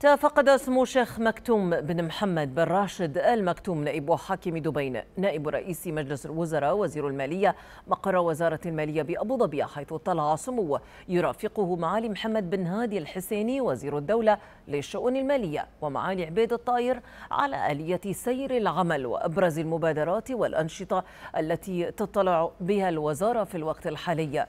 تفقد سمو الشيخ مكتوم بن محمد بن راشد ال مكتوم نائب حاكم دبي نائب رئيس مجلس الوزراء وزير المالية مقر وزارة المالية بأبو ظبي حيث اطلع سموه يرافقه معالي محمد بن هادي الحسيني وزير الدولة للشؤون المالية ومعالي عبيد الطاير على آلية سير العمل وأبرز المبادرات والأنشطة التي تطلع بها الوزارة في الوقت الحالي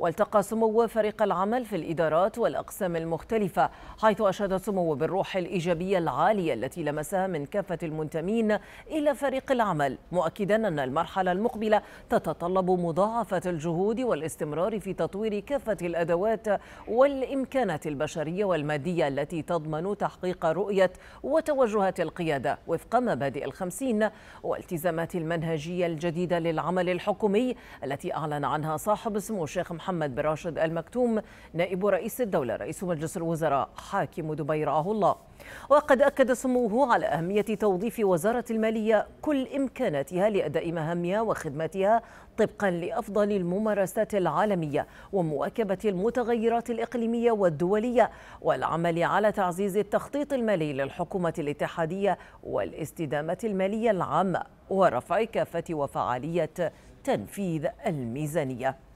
والتقى سمو فريق العمل في الإدارات والأقسام المختلفة حيث أشاد سمو بالروح الإيجابية العالية التي لمسها من كافة المنتمين إلى فريق العمل مؤكدا أن المرحلة المقبلة تتطلب مضاعفة الجهود والاستمرار في تطوير كافة الأدوات والإمكانات البشرية والمادية التي تضمن تحقيق رؤية وتوجهات القيادة وفق مبادئ الخمسين والتزامات المنهجية الجديدة للعمل الحكومي التي أعلن عنها صاحب سمو الشيخ محمد محمد بن راشد المكتوم نائب رئيس الدولة رئيس مجلس الوزراء حاكم دبي رعاه الله وقد أكد سموه على أهمية توظيف وزارة المالية كل إمكاناتها لأداء مهامها وخدماتها طبقا لأفضل الممارسات العالمية ومواكبة المتغيرات الإقليمية والدولية والعمل على تعزيز التخطيط المالي للحكومة الاتحادية والاستدامة المالية العامة ورفع كافة وفعالية تنفيذ الميزانية